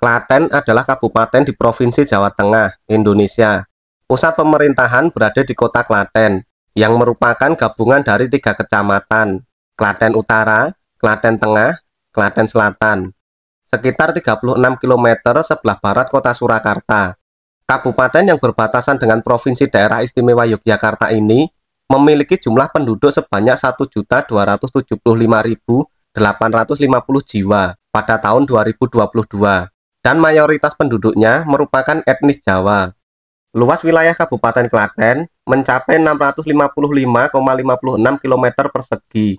Klaten adalah kabupaten di Provinsi Jawa Tengah, Indonesia. Pusat pemerintahan berada di kota Klaten, yang merupakan gabungan dari tiga kecamatan, Klaten Utara, Klaten Tengah, Klaten Selatan. Sekitar 36 km sebelah barat kota Surakarta. Kabupaten yang berbatasan dengan Provinsi Daerah Istimewa Yogyakarta ini memiliki jumlah penduduk sebanyak 1.275.850 jiwa pada tahun 2022 dan mayoritas penduduknya merupakan etnis Jawa. Luas wilayah Kabupaten Klaten mencapai 655,56 km persegi.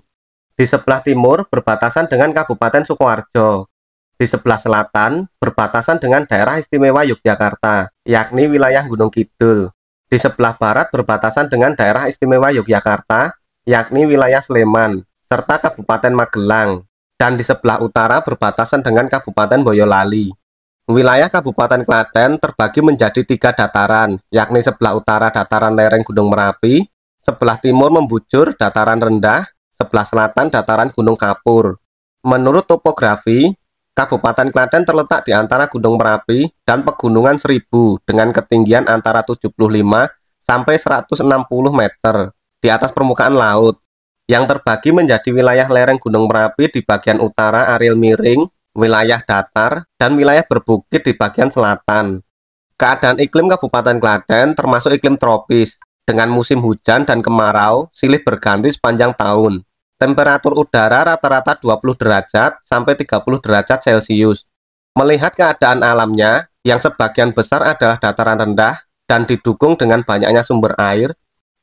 Di sebelah timur berbatasan dengan Kabupaten Sukoharjo. Di sebelah selatan berbatasan dengan daerah istimewa Yogyakarta, yakni wilayah Gunung Kidul. Di sebelah barat berbatasan dengan daerah istimewa Yogyakarta, yakni wilayah Sleman, serta Kabupaten Magelang. Dan di sebelah utara berbatasan dengan Kabupaten Boyolali. Wilayah Kabupaten Klaten terbagi menjadi tiga dataran, yakni sebelah utara dataran lereng Gunung Merapi, sebelah timur membujur dataran rendah, sebelah selatan dataran Gunung Kapur. Menurut topografi, Kabupaten Klaten terletak di antara Gunung Merapi dan Pegunungan Seribu dengan ketinggian antara 75 sampai 160 meter di atas permukaan laut yang terbagi menjadi wilayah lereng Gunung Merapi di bagian utara Aril Miring wilayah datar, dan wilayah berbukit di bagian selatan. Keadaan iklim Kabupaten Klaten termasuk iklim tropis, dengan musim hujan dan kemarau silih berganti sepanjang tahun. Temperatur udara rata-rata 20 derajat sampai 30 derajat Celcius. Melihat keadaan alamnya, yang sebagian besar adalah dataran rendah dan didukung dengan banyaknya sumber air,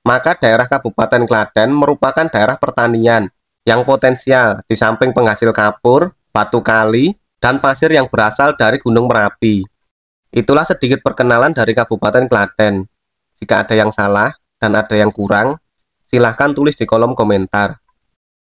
maka daerah Kabupaten Klaten merupakan daerah pertanian yang potensial di samping penghasil kapur, batu kali, dan pasir yang berasal dari Gunung Merapi. Itulah sedikit perkenalan dari Kabupaten Klaten. Jika ada yang salah dan ada yang kurang, silahkan tulis di kolom komentar.